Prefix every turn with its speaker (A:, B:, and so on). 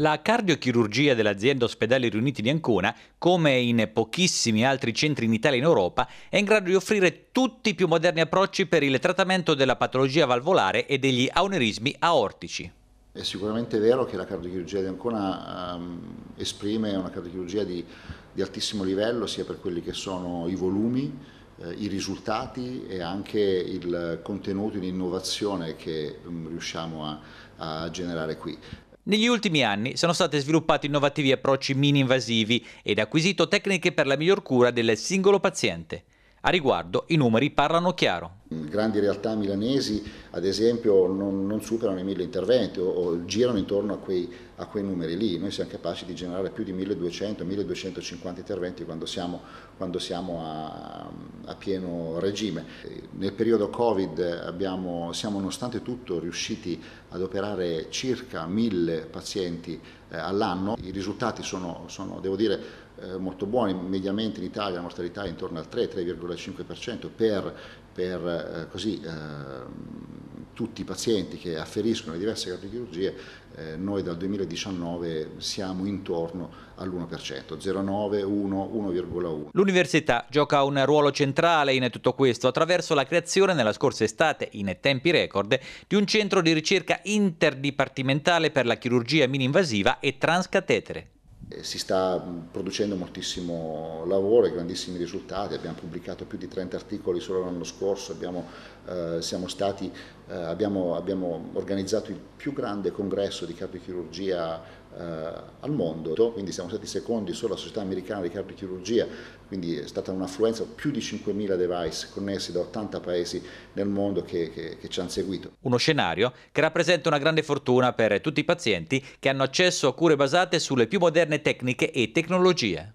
A: La cardiochirurgia dell'azienda Ospedali Riuniti di Ancona, come in pochissimi altri centri in Italia e in Europa, è in grado di offrire tutti i più moderni approcci per il trattamento della patologia valvolare e degli aunerismi aortici.
B: È sicuramente vero che la cardiochirurgia di Ancona um, esprime una cardiochirurgia di, di, altissimo livello sia per quelli che sono i volumi, eh, i risultati e anche il contenuto di innovazione che um, riusciamo a, a generare qui. Negli ultimi
A: anni sono stati sviluppati innovativi approcci mini-invasivi ed acquisito tecniche per la miglior cura del singolo paziente. A riguardo i numeri parlano chiaro.
B: Grandi realtà milanesi, ad esempio, non, non superano i mille interventi o, o girano intorno a quei, a quei, numeri lì. Noi siamo capaci di generare più di 1200-1250 interventi quando siamo, quando siamo a, a, pieno regime. Nel periodo Covid abbiamo, siamo nonostante tutto riusciti ad operare circa 1000 pazienti eh, all'anno. I risultati sono, sono devo dire, eh, molto buoni, mediamente in Italia, la mortalità è intorno al 3-3,5% per, per eh, così, ehm, tutti i pazienti che afferiscono le diverse cardiochirurgie, eh, noi dal 2019 siamo intorno all'1%, 0,9, 1,1.
A: L'università gioca un ruolo centrale in tutto questo attraverso la creazione nella scorsa estate, in tempi record, di un centro di ricerca interdipartimentale per la chirurgia mini-invasiva e transcatetere.
B: Eh, si sta mm, producendo moltissimo lavoro e grandissimi risultati, abbiamo pubblicato più di 30 articoli solo l'anno scorso, abbiamo, eh, stati, eh, abbiamo, abbiamo, organizzato il più grande congresso di cardiochirurgia eh, al mondo, quindi siamo stati secondi solo alla società americana di cardiochirurgia, quindi è stata un'affluenza di più di 5.000 device connessi da 80 paesi nel mondo che, che, che ci hanno seguito.
A: Uno scenario che rappresenta una grande fortuna per tutti i pazienti che hanno accesso a cure basate sulle più moderne interne tecniche e tecnologie.